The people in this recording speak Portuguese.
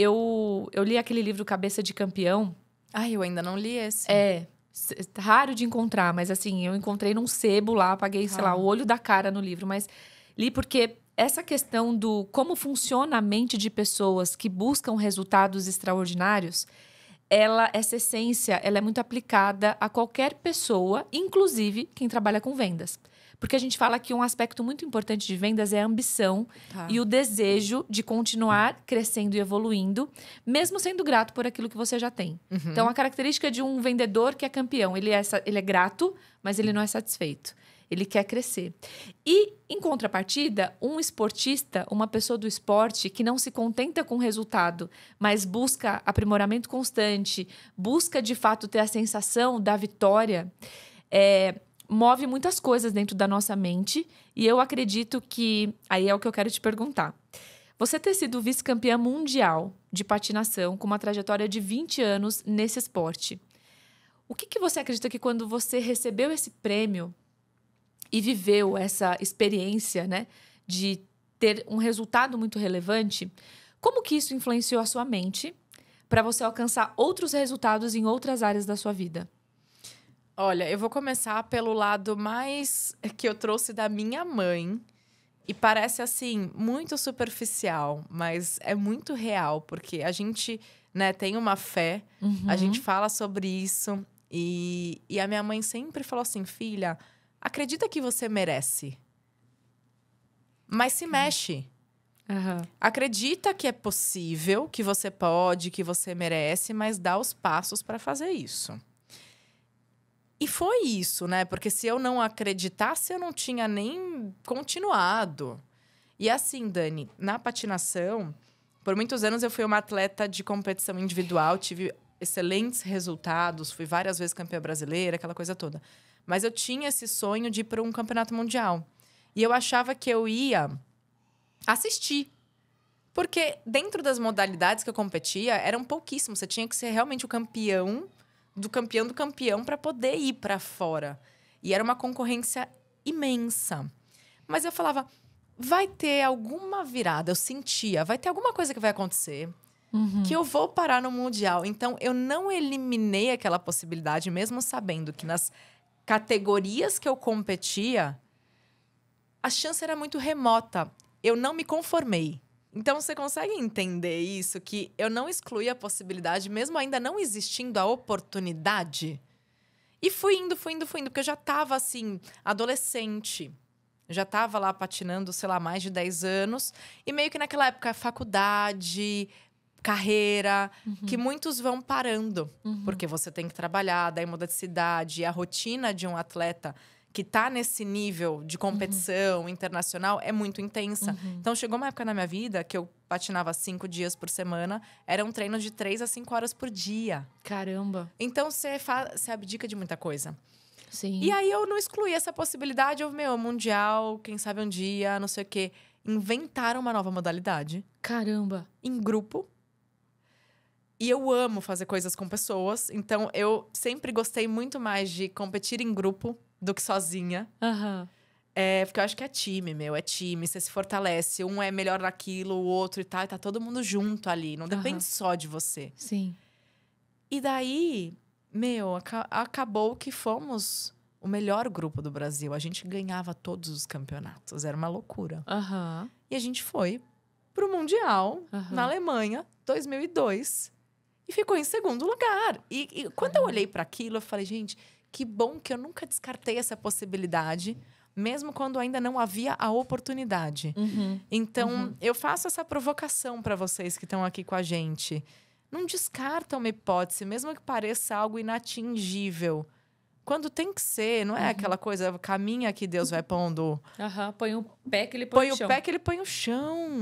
eu, eu li aquele livro Cabeça de Campeão. Ai, eu ainda não li esse. É. Raro de encontrar, mas assim, eu encontrei num sebo lá, paguei, ah. sei lá, ah. o olho da cara no livro, mas li porque essa questão do como funciona a mente de pessoas que buscam resultados extraordinários, ela essa essência, ela é muito aplicada a qualquer pessoa, inclusive quem trabalha com vendas. Porque a gente fala que um aspecto muito importante de vendas é a ambição tá. e o desejo de continuar crescendo e evoluindo, mesmo sendo grato por aquilo que você já tem. Uhum. Então, a característica de um vendedor que é campeão, ele é, ele é grato, mas ele não é satisfeito. Ele quer crescer. E, em contrapartida, um esportista, uma pessoa do esporte que não se contenta com o resultado, mas busca aprimoramento constante, busca de fato ter a sensação da vitória, é, move muitas coisas dentro da nossa mente. E eu acredito que. Aí é o que eu quero te perguntar. Você ter sido vice-campeã mundial de patinação com uma trajetória de 20 anos nesse esporte. O que, que você acredita que quando você recebeu esse prêmio e viveu essa experiência, né, de ter um resultado muito relevante, como que isso influenciou a sua mente para você alcançar outros resultados em outras áreas da sua vida? Olha, eu vou começar pelo lado mais que eu trouxe da minha mãe. E parece assim, muito superficial, mas é muito real, porque a gente né, tem uma fé, uhum. a gente fala sobre isso. E, e a minha mãe sempre falou assim: filha, acredita que você merece, mas se mexe. Uhum. Acredita que é possível, que você pode, que você merece, mas dá os passos para fazer isso. E foi isso, né? Porque se eu não acreditasse, eu não tinha nem continuado. E assim, Dani, na patinação, por muitos anos eu fui uma atleta de competição individual, tive excelentes resultados, fui várias vezes campeã brasileira, aquela coisa toda. Mas eu tinha esse sonho de ir para um campeonato mundial. E eu achava que eu ia assistir. Porque dentro das modalidades que eu competia, eram pouquíssimos. Você tinha que ser realmente o campeão do campeão do campeão para poder ir para fora. E era uma concorrência imensa. Mas eu falava, vai ter alguma virada, eu sentia, vai ter alguma coisa que vai acontecer. Uhum. Que eu vou parar no Mundial. Então, eu não eliminei aquela possibilidade, mesmo sabendo que nas categorias que eu competia, a chance era muito remota. Eu não me conformei. Então você consegue entender isso que eu não excluí a possibilidade, mesmo ainda não existindo a oportunidade. E fui indo, fui indo, fui indo, porque eu já estava assim, adolescente. Já estava lá patinando, sei lá, mais de 10 anos. E meio que naquela época, faculdade, carreira, uhum. que muitos vão parando. Uhum. Porque você tem que trabalhar, daí muda de cidade. E a rotina de um atleta que está nesse nível de uhum. competição uhum. internacional é muito intensa. Uhum. Então, chegou uma época na minha vida que eu patinava cinco dias por semana. Era um treino de três a cinco horas por dia. Caramba! Então, você abdica de muita coisa. Sim. E aí, eu não excluí essa possibilidade. Eu, meu, mundial, quem sabe um dia, não sei o quê. Inventaram uma nova modalidade. Caramba! Em grupo. E eu amo fazer coisas com pessoas, então eu sempre gostei muito mais de competir em grupo do que sozinha. Uhum. É, porque eu acho que é time, meu. É time, você se fortalece. Um é melhor naquilo, o outro e tal. E tá todo mundo junto ali. Não depende uhum. só de você. Sim. E daí, meu, acabou que fomos o melhor grupo do Brasil. A gente ganhava todos os campeonatos. Era uma loucura. Uhum. E a gente foi pro Mundial, uhum. na Alemanha, 2002. E ficou em segundo lugar. E, e quando eu olhei para aquilo, eu falei, gente que bom que eu nunca descartei essa possibilidade, mesmo quando ainda não havia a oportunidade. Uhum. Então, uhum. eu faço essa provocação para vocês que estão aqui com a gente. Não descarta uma hipótese, mesmo que pareça algo inatingível. Quando tem que ser, não é uhum. aquela coisa, caminha que Deus vai pondo. Aham, põe o pé que ele põe, põe o chão. Põe o pé que ele põe o chão.